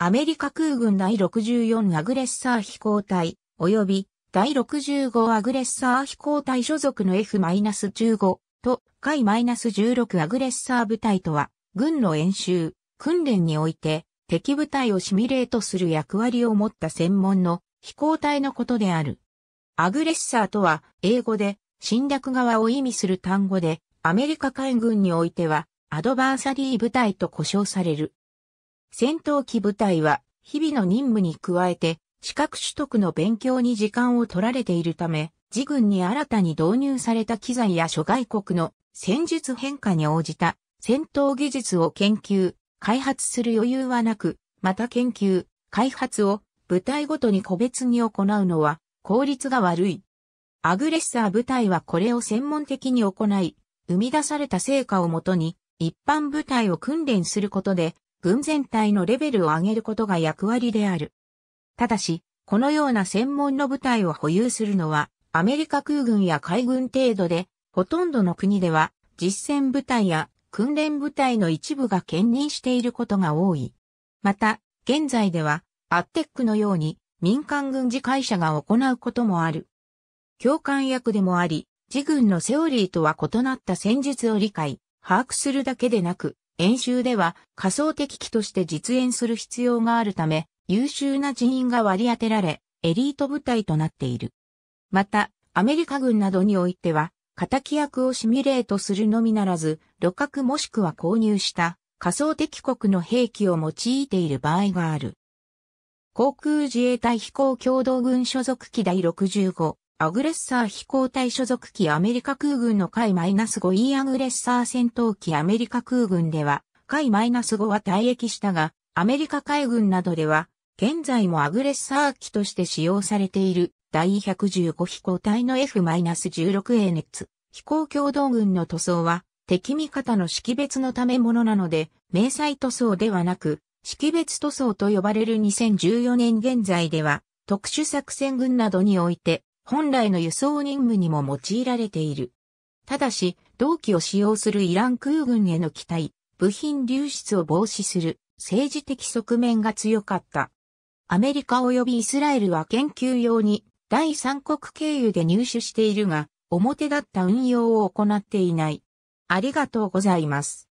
アメリカ空軍第64アグレッサー飛行隊、及び第65アグレッサー飛行隊所属の F-15 と海 -16 アグレッサー部隊とは、軍の演習、訓練において敵部隊をシミュレートする役割を持った専門の飛行隊のことである。アグレッサーとは英語で侵略側を意味する単語でアメリカ海軍においてはアドバーサリー部隊と呼称される。戦闘機部隊は日々の任務に加えて資格取得の勉強に時間を取られているため、自軍に新たに導入された機材や諸外国の戦術変化に応じた戦闘技術を研究、開発する余裕はなく、また研究、開発を部隊ごとに個別に行うのは効率が悪い。アグレッサー部隊はこれを専門的に行い、生み出された成果をもとに一般部隊を訓練することで文全体のレベルを上げることが役割である。ただし、このような専門の部隊を保有するのは、アメリカ空軍や海軍程度で、ほとんどの国では、実戦部隊や訓練部隊の一部が兼任していることが多い。また、現在では、アッテックのように、民間軍事会社が行うこともある。教官役でもあり、自軍のセオリーとは異なった戦術を理解、把握するだけでなく、演習では仮想敵機として実演する必要があるため、優秀な人員が割り当てられ、エリート部隊となっている。また、アメリカ軍などにおいては、敵役をシミュレートするのみならず、旅客もしくは購入した仮想敵国の兵器を用いている場合がある。航空自衛隊飛行共同軍所属機第65アグレッサー飛行隊所属機アメリカ空軍の海 -5E アグレッサー戦闘機アメリカ空軍では、海 -5 は退役したが、アメリカ海軍などでは、現在もアグレッサー機として使用されている第115飛行隊の F-16A 熱飛行共同軍の塗装は敵味方の識別のためものなので、明細塗装ではなく、識別塗装と呼ばれる2014年現在では、特殊作戦軍などにおいて、本来の輸送任務にも用いられている。ただし、同機を使用するイラン空軍への期待、部品流出を防止する政治的側面が強かった。アメリカ及びイスラエルは研究用に第三国経由で入手しているが、表だった運用を行っていない。ありがとうございます。